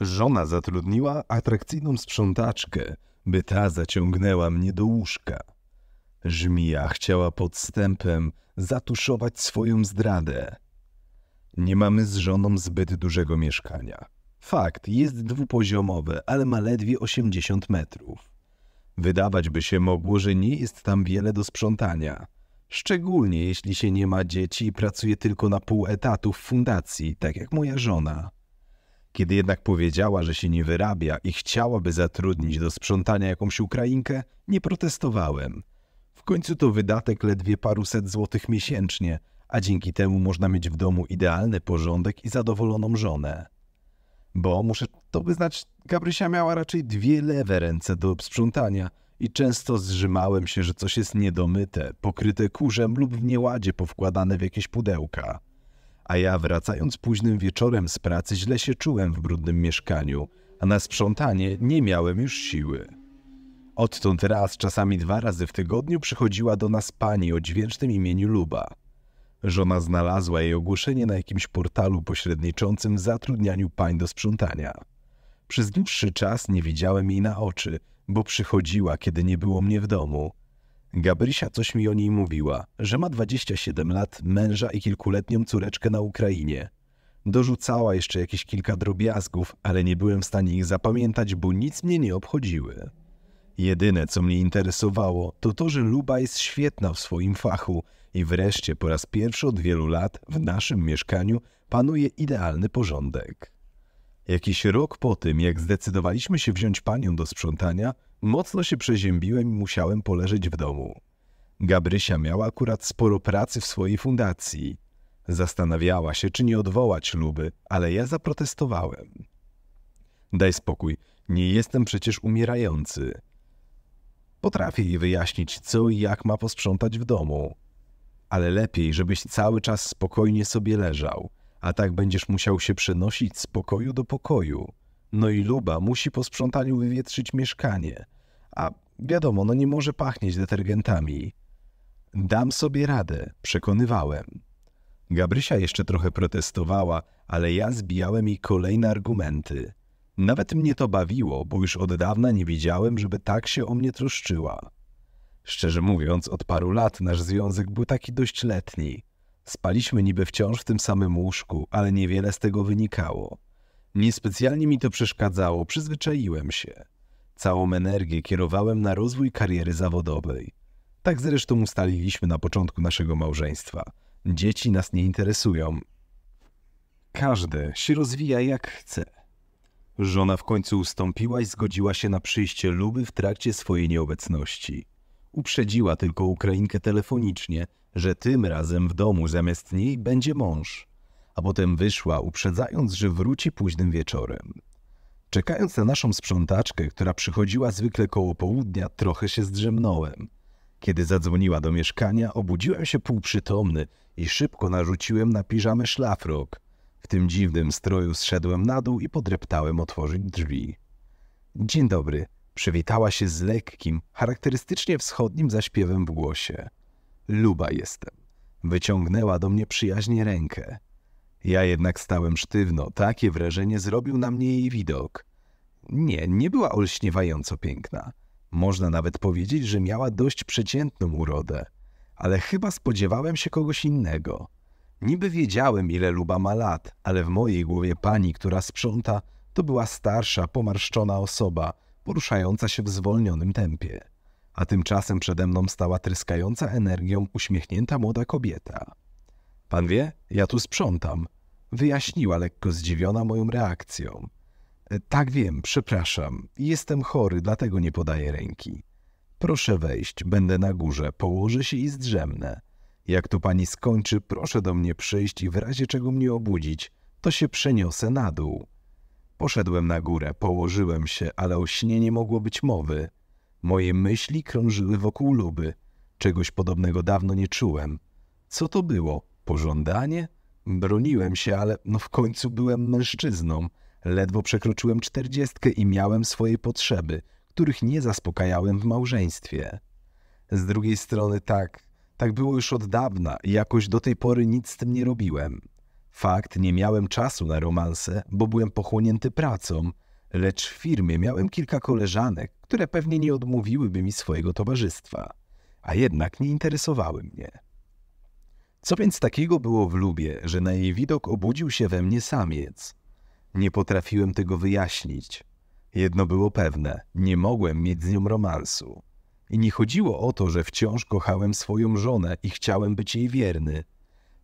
Żona zatrudniła atrakcyjną sprzątaczkę, by ta zaciągnęła mnie do łóżka. Żmija chciała podstępem zatuszować swoją zdradę. Nie mamy z żoną zbyt dużego mieszkania. Fakt, jest dwupoziomowe, ale ma ledwie 80 metrów. Wydawać by się mogło, że nie jest tam wiele do sprzątania. Szczególnie jeśli się nie ma dzieci i pracuje tylko na pół etatu w fundacji, tak jak moja żona. Kiedy jednak powiedziała, że się nie wyrabia i chciałaby zatrudnić do sprzątania jakąś Ukrainkę, nie protestowałem. W końcu to wydatek ledwie paruset złotych miesięcznie, a dzięki temu można mieć w domu idealny porządek i zadowoloną żonę. Bo muszę to wyznać, Gabrysia miała raczej dwie lewe ręce do sprzątania i często zrzymałem się, że coś jest niedomyte, pokryte kurzem lub w nieładzie powkładane w jakieś pudełka a ja wracając późnym wieczorem z pracy źle się czułem w brudnym mieszkaniu, a na sprzątanie nie miałem już siły. Odtąd raz, czasami dwa razy w tygodniu przychodziła do nas pani o dźwięcznym imieniu Luba. Żona znalazła jej ogłoszenie na jakimś portalu pośredniczącym w zatrudnianiu pań do sprzątania. Przez dłuższy czas nie widziałem jej na oczy, bo przychodziła, kiedy nie było mnie w domu – Gabrysia coś mi o niej mówiła, że ma 27 lat, męża i kilkuletnią córeczkę na Ukrainie. Dorzucała jeszcze jakieś kilka drobiazgów, ale nie byłem w stanie ich zapamiętać, bo nic mnie nie obchodziły. Jedyne, co mnie interesowało, to to, że Luba jest świetna w swoim fachu i wreszcie po raz pierwszy od wielu lat w naszym mieszkaniu panuje idealny porządek. Jakiś rok po tym, jak zdecydowaliśmy się wziąć panią do sprzątania, Mocno się przeziębiłem i musiałem poleżeć w domu. Gabrysia miała akurat sporo pracy w swojej fundacji. Zastanawiała się, czy nie odwołać Luby, ale ja zaprotestowałem. Daj spokój, nie jestem przecież umierający. Potrafię jej wyjaśnić, co i jak ma posprzątać w domu. Ale lepiej, żebyś cały czas spokojnie sobie leżał, a tak będziesz musiał się przenosić z pokoju do pokoju. No i Luba musi po sprzątaniu wywietrzyć mieszkanie, a wiadomo, no nie może pachnieć detergentami. Dam sobie radę, przekonywałem. Gabrysia jeszcze trochę protestowała, ale ja zbijałem jej kolejne argumenty. Nawet mnie to bawiło, bo już od dawna nie widziałem, żeby tak się o mnie troszczyła. Szczerze mówiąc, od paru lat nasz związek był taki dość letni. Spaliśmy niby wciąż w tym samym łóżku, ale niewiele z tego wynikało. Niespecjalnie mi to przeszkadzało, przyzwyczaiłem się. Całą energię kierowałem na rozwój kariery zawodowej. Tak zresztą ustaliliśmy na początku naszego małżeństwa. Dzieci nas nie interesują. Każdy się rozwija jak chce. Żona w końcu ustąpiła i zgodziła się na przyjście Luby w trakcie swojej nieobecności. Uprzedziła tylko Ukrainkę telefonicznie, że tym razem w domu zamiast niej będzie mąż, a potem wyszła, uprzedzając, że wróci późnym wieczorem. Czekając na naszą sprzątaczkę, która przychodziła zwykle koło południa, trochę się zdrzemnąłem. Kiedy zadzwoniła do mieszkania, obudziłem się półprzytomny i szybko narzuciłem na piżamę szlafrok. W tym dziwnym stroju zszedłem na dół i podreptałem otworzyć drzwi. Dzień dobry. Przywitała się z lekkim, charakterystycznie wschodnim zaśpiewem w głosie. Luba jestem. Wyciągnęła do mnie przyjaźnie rękę. Ja jednak stałem sztywno, takie wrażenie zrobił na mnie jej widok. Nie, nie była olśniewająco piękna. Można nawet powiedzieć, że miała dość przeciętną urodę. Ale chyba spodziewałem się kogoś innego. Niby wiedziałem, ile Luba ma lat, ale w mojej głowie pani, która sprząta, to była starsza, pomarszczona osoba, poruszająca się w zwolnionym tempie. A tymczasem przede mną stała tryskająca energią uśmiechnięta młoda kobieta. Pan wie, ja tu sprzątam, Wyjaśniła lekko zdziwiona moją reakcją. E, tak wiem, przepraszam. Jestem chory, dlatego nie podaję ręki. Proszę wejść, będę na górze, położę się i zdrzemnę. Jak tu pani skończy, proszę do mnie przyjść i w razie czego mnie obudzić, to się przeniosę na dół. Poszedłem na górę, położyłem się, ale o śnie nie mogło być mowy. Moje myśli krążyły wokół luby. Czegoś podobnego dawno nie czułem. Co to było? Pożądanie? Broniłem się, ale no w końcu byłem mężczyzną. Ledwo przekroczyłem czterdziestkę i miałem swoje potrzeby, których nie zaspokajałem w małżeństwie. Z drugiej strony tak, tak było już od dawna i jakoś do tej pory nic z tym nie robiłem. Fakt, nie miałem czasu na romanse, bo byłem pochłonięty pracą, lecz w firmie miałem kilka koleżanek, które pewnie nie odmówiłyby mi swojego towarzystwa. A jednak nie interesowały mnie. Co więc takiego było w Lubie, że na jej widok obudził się we mnie samiec? Nie potrafiłem tego wyjaśnić. Jedno było pewne, nie mogłem mieć z nią romansu. I nie chodziło o to, że wciąż kochałem swoją żonę i chciałem być jej wierny.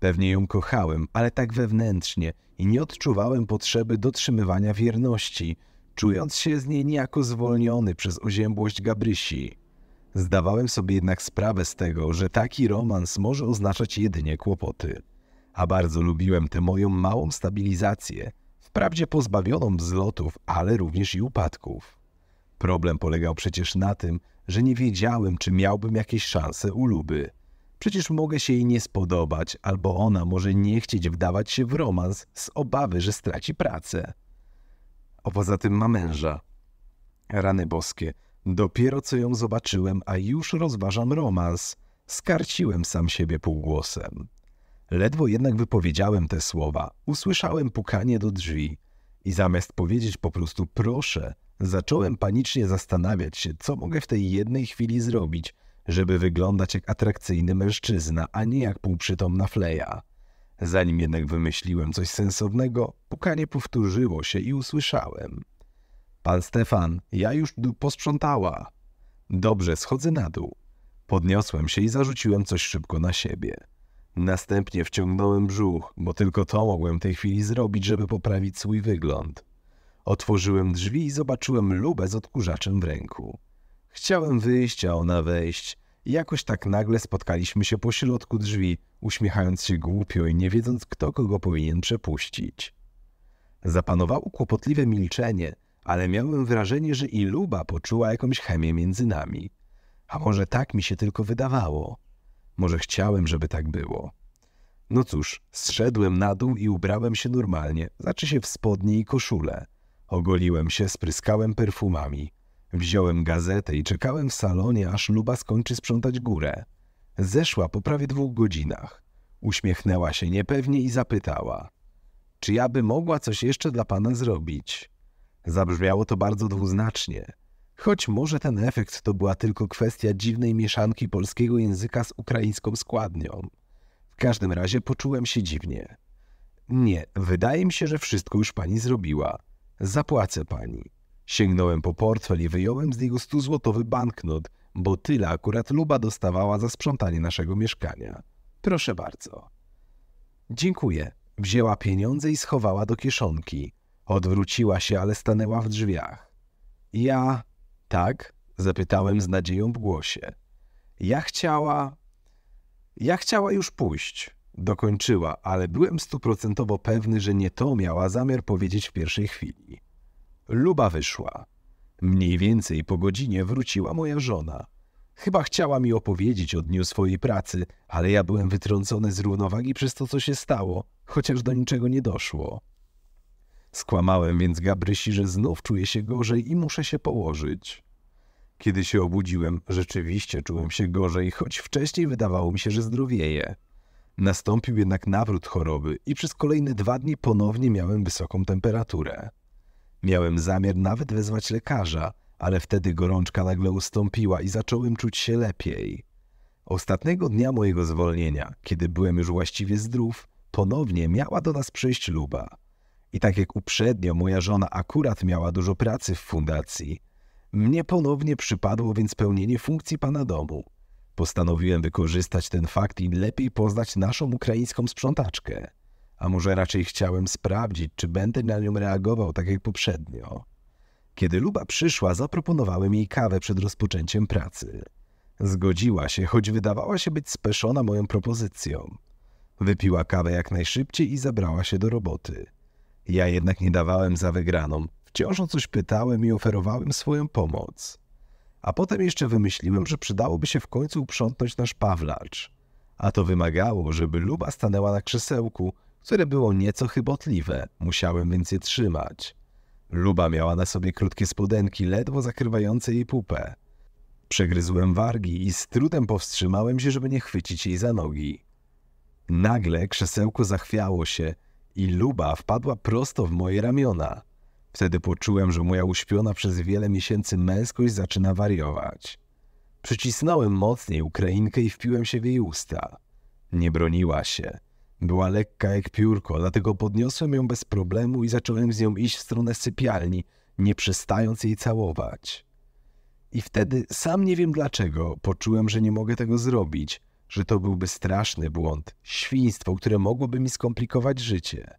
Pewnie ją kochałem, ale tak wewnętrznie i nie odczuwałem potrzeby dotrzymywania wierności, czując się z niej niejako zwolniony przez oziębłość Gabrysi. Zdawałem sobie jednak sprawę z tego, że taki romans może oznaczać jedynie kłopoty. A bardzo lubiłem tę moją małą stabilizację, wprawdzie pozbawioną wzlotów, ale również i upadków. Problem polegał przecież na tym, że nie wiedziałem, czy miałbym jakieś szanse uluby. Przecież mogę się jej nie spodobać, albo ona może nie chcieć wdawać się w romans z obawy, że straci pracę. A poza tym ma męża. Rany boskie – Dopiero co ją zobaczyłem, a już rozważam romans. Skarciłem sam siebie półgłosem. Ledwo jednak wypowiedziałem te słowa, usłyszałem pukanie do drzwi i zamiast powiedzieć po prostu proszę, zacząłem panicznie zastanawiać się, co mogę w tej jednej chwili zrobić, żeby wyglądać jak atrakcyjny mężczyzna, a nie jak półprzytomna fleja. Zanim jednak wymyśliłem coś sensownego, pukanie powtórzyło się i usłyszałem – Pan Stefan, ja już posprzątała. Dobrze, schodzę na dół. Podniosłem się i zarzuciłem coś szybko na siebie. Następnie wciągnąłem brzuch, bo tylko to mogłem tej chwili zrobić, żeby poprawić swój wygląd. Otworzyłem drzwi i zobaczyłem lubę z odkurzaczem w ręku. Chciałem wyjść, a ona wejść. Jakoś tak nagle spotkaliśmy się po środku drzwi, uśmiechając się głupio i nie wiedząc, kto kogo powinien przepuścić. Zapanowało kłopotliwe milczenie – ale miałem wrażenie, że i Luba poczuła jakąś chemię między nami. A może tak mi się tylko wydawało? Może chciałem, żeby tak było. No cóż, zszedłem na dół i ubrałem się normalnie, znaczy się w spodnie i koszule. Ogoliłem się, spryskałem perfumami. Wziąłem gazetę i czekałem w salonie, aż Luba skończy sprzątać górę. Zeszła po prawie dwóch godzinach. Uśmiechnęła się niepewnie i zapytała. Czy ja by mogła coś jeszcze dla pana zrobić? Zabrzmiało to bardzo dwuznacznie. Choć może ten efekt to była tylko kwestia dziwnej mieszanki polskiego języka z ukraińską składnią. W każdym razie poczułem się dziwnie. Nie, wydaje mi się, że wszystko już pani zrobiła. Zapłacę pani. Sięgnąłem po portfel i wyjąłem z niego stuzłotowy banknot, bo tyle akurat Luba dostawała za sprzątanie naszego mieszkania. Proszę bardzo. Dziękuję. Wzięła pieniądze i schowała do kieszonki. Odwróciła się, ale stanęła w drzwiach. Ja... Tak? Zapytałem z nadzieją w głosie. Ja chciała... Ja chciała już pójść. Dokończyła, ale byłem stuprocentowo pewny, że nie to miała zamiar powiedzieć w pierwszej chwili. Luba wyszła. Mniej więcej po godzinie wróciła moja żona. Chyba chciała mi opowiedzieć o dniu swojej pracy, ale ja byłem wytrącony z równowagi przez to, co się stało, chociaż do niczego nie doszło. Skłamałem więc Gabrysi, że znów czuję się gorzej i muszę się położyć. Kiedy się obudziłem, rzeczywiście czułem się gorzej, choć wcześniej wydawało mi się, że zdrowieje. Nastąpił jednak nawrót choroby i przez kolejne dwa dni ponownie miałem wysoką temperaturę. Miałem zamiar nawet wezwać lekarza, ale wtedy gorączka nagle ustąpiła i zacząłem czuć się lepiej. Ostatniego dnia mojego zwolnienia, kiedy byłem już właściwie zdrów, ponownie miała do nas przyjść Luba. I tak jak uprzednio moja żona akurat miała dużo pracy w fundacji, mnie ponownie przypadło więc pełnienie funkcji pana domu. Postanowiłem wykorzystać ten fakt i lepiej poznać naszą ukraińską sprzątaczkę. A może raczej chciałem sprawdzić, czy będę na nią reagował tak jak poprzednio. Kiedy Luba przyszła, zaproponowałem jej kawę przed rozpoczęciem pracy. Zgodziła się, choć wydawała się być speszona moją propozycją. Wypiła kawę jak najszybciej i zabrała się do roboty. Ja jednak nie dawałem za wygraną. Wciąż o coś pytałem i oferowałem swoją pomoc. A potem jeszcze wymyśliłem, że przydałoby się w końcu uprzątnąć nasz Pawlacz. A to wymagało, żeby Luba stanęła na krzesełku, które było nieco chybotliwe, musiałem więc je trzymać. Luba miała na sobie krótkie spodenki, ledwo zakrywające jej pupę. Przegryzłem wargi i z trudem powstrzymałem się, żeby nie chwycić jej za nogi. Nagle krzesełko zachwiało się i luba wpadła prosto w moje ramiona. Wtedy poczułem, że moja uśpiona przez wiele miesięcy męskość zaczyna wariować. Przycisnąłem mocniej Ukrainkę i wpiłem się w jej usta. Nie broniła się. Była lekka jak piórko, dlatego podniosłem ją bez problemu i zacząłem z nią iść w stronę sypialni, nie przestając jej całować. I wtedy, sam nie wiem dlaczego, poczułem, że nie mogę tego zrobić, że to byłby straszny błąd, świństwo, które mogłoby mi skomplikować życie.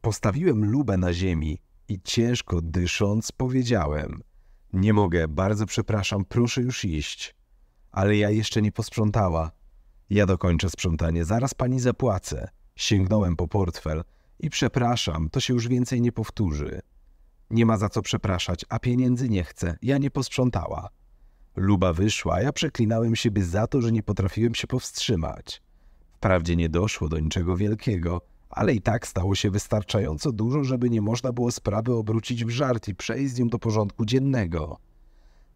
Postawiłem lubę na ziemi i ciężko dysząc powiedziałem: Nie mogę, bardzo przepraszam, proszę już iść. Ale ja jeszcze nie posprzątała. Ja dokończę sprzątanie, zaraz pani zapłacę. Sięgnąłem po portfel i przepraszam, to się już więcej nie powtórzy. Nie ma za co przepraszać, a pieniędzy nie chcę, ja nie posprzątała. Luba wyszła, a ja przeklinałem siebie za to, że nie potrafiłem się powstrzymać. Wprawdzie nie doszło do niczego wielkiego, ale i tak stało się wystarczająco dużo, żeby nie można było sprawy obrócić w żart i przejść z nią do porządku dziennego.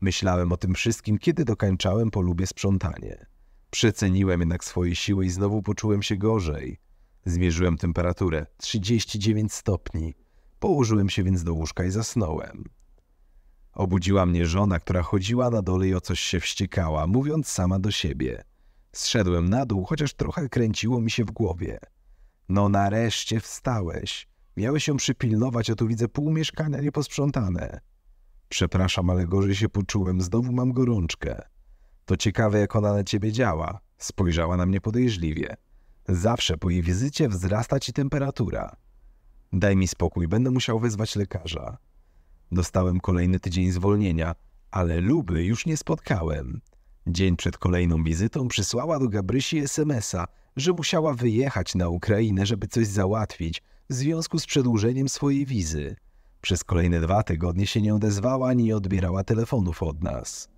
Myślałem o tym wszystkim, kiedy dokańczałem po lubie sprzątanie. Przeceniłem jednak swoje siły i znowu poczułem się gorzej. Zmierzyłem temperaturę 39 stopni. Położyłem się więc do łóżka i zasnąłem. Obudziła mnie żona, która chodziła na dole i o coś się wściekała, mówiąc sama do siebie. Zszedłem na dół, chociaż trochę kręciło mi się w głowie. No nareszcie wstałeś. Miałeś się przypilnować, a tu widzę pół mieszkania nieposprzątane. Przepraszam, ale gorzej się poczułem, znowu mam gorączkę. To ciekawe, jak ona na ciebie działa. Spojrzała na mnie podejrzliwie. Zawsze po jej wizycie wzrasta ci temperatura. Daj mi spokój, będę musiał wezwać lekarza. Dostałem kolejny tydzień zwolnienia, ale Luby już nie spotkałem. Dzień przed kolejną wizytą przysłała do Gabrysi SMS-a, że musiała wyjechać na Ukrainę, żeby coś załatwić w związku z przedłużeniem swojej wizy. Przez kolejne dwa tygodnie się nie odezwała ani nie odbierała telefonów od nas.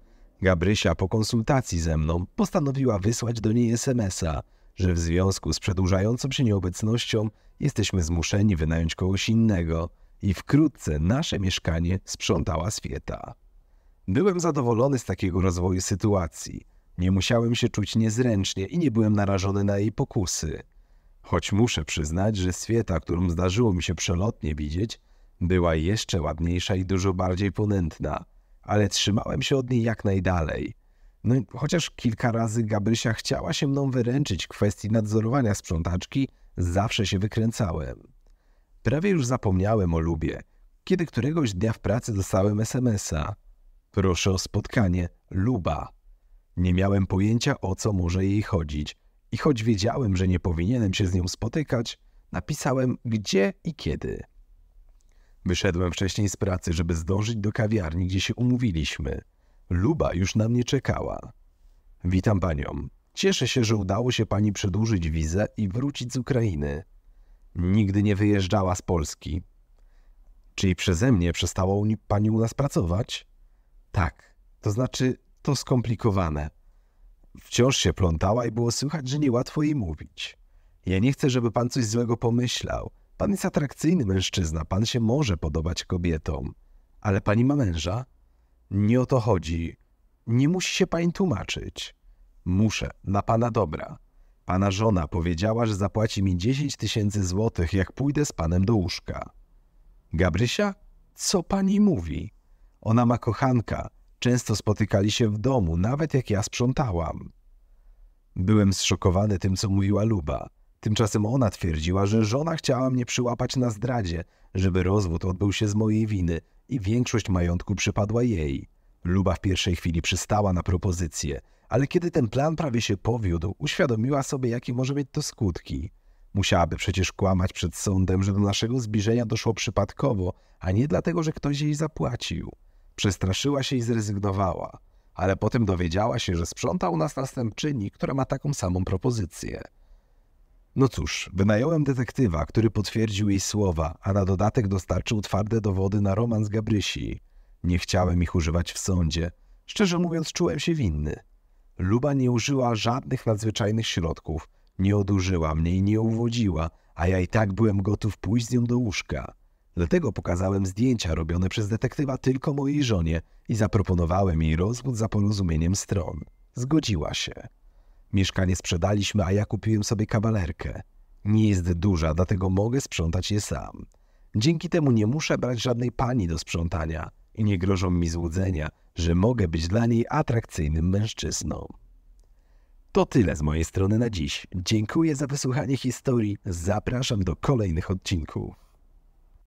Gabrysia po konsultacji ze mną postanowiła wysłać do niej SMS-a, że w związku z przedłużającą się nieobecnością jesteśmy zmuszeni wynająć kogoś innego – i wkrótce nasze mieszkanie sprzątała Swieta. Byłem zadowolony z takiego rozwoju sytuacji. Nie musiałem się czuć niezręcznie i nie byłem narażony na jej pokusy. Choć muszę przyznać, że Swieta, którą zdarzyło mi się przelotnie widzieć, była jeszcze ładniejsza i dużo bardziej ponętna, ale trzymałem się od niej jak najdalej. No, chociaż kilka razy Gabrysia chciała się mną wyręczyć kwestii nadzorowania sprzątaczki, zawsze się wykręcałem. Prawie już zapomniałem o Lubie, kiedy któregoś dnia w pracy dostałem SMS-a. Proszę o spotkanie, Luba. Nie miałem pojęcia, o co może jej chodzić i choć wiedziałem, że nie powinienem się z nią spotykać, napisałem gdzie i kiedy. Wyszedłem wcześniej z pracy, żeby zdążyć do kawiarni, gdzie się umówiliśmy. Luba już na mnie czekała. Witam panią. Cieszę się, że udało się pani przedłużyć wizę i wrócić z Ukrainy nigdy nie wyjeżdżała z Polski, czyli przeze mnie przestała pani u nas pracować? Tak, to znaczy to skomplikowane. Wciąż się plątała i było słychać, że niełatwo jej mówić. Ja nie chcę, żeby pan coś złego pomyślał. Pan jest atrakcyjny mężczyzna, pan się może podobać kobietom. Ale pani ma męża? Nie o to chodzi. Nie musi się pani tłumaczyć. Muszę, na pana dobra. Pana żona powiedziała, że zapłaci mi 10 tysięcy złotych, jak pójdę z panem do łóżka. Gabrysia? Co pani mówi? Ona ma kochanka. Często spotykali się w domu, nawet jak ja sprzątałam. Byłem zszokowany tym, co mówiła Luba. Tymczasem ona twierdziła, że żona chciała mnie przyłapać na zdradzie, żeby rozwód odbył się z mojej winy i większość majątku przypadła jej. Luba w pierwszej chwili przystała na propozycję, ale kiedy ten plan prawie się powiódł, uświadomiła sobie, jakie może mieć to skutki. Musiałaby przecież kłamać przed sądem, że do naszego zbliżenia doszło przypadkowo, a nie dlatego, że ktoś jej zapłacił. Przestraszyła się i zrezygnowała, ale potem dowiedziała się, że sprząta u nas następczyni, która ma taką samą propozycję. No cóż, wynająłem detektywa, który potwierdził jej słowa, a na dodatek dostarczył twarde dowody na romans Gabrysi. Nie chciałem ich używać w sądzie. Szczerze mówiąc, czułem się winny. Luba nie użyła żadnych nadzwyczajnych środków, nie odurzyła mnie i nie uwodziła, a ja i tak byłem gotów pójść z nią do łóżka. Dlatego pokazałem zdjęcia robione przez detektywa tylko mojej żonie i zaproponowałem jej rozwód za porozumieniem stron. Zgodziła się. Mieszkanie sprzedaliśmy, a ja kupiłem sobie kawalerkę. Nie jest duża, dlatego mogę sprzątać je sam. Dzięki temu nie muszę brać żadnej pani do sprzątania i nie grożą mi złudzenia, że mogę być dla niej atrakcyjnym mężczyzną. To tyle z mojej strony na dziś. Dziękuję za wysłuchanie historii. Zapraszam do kolejnych odcinków.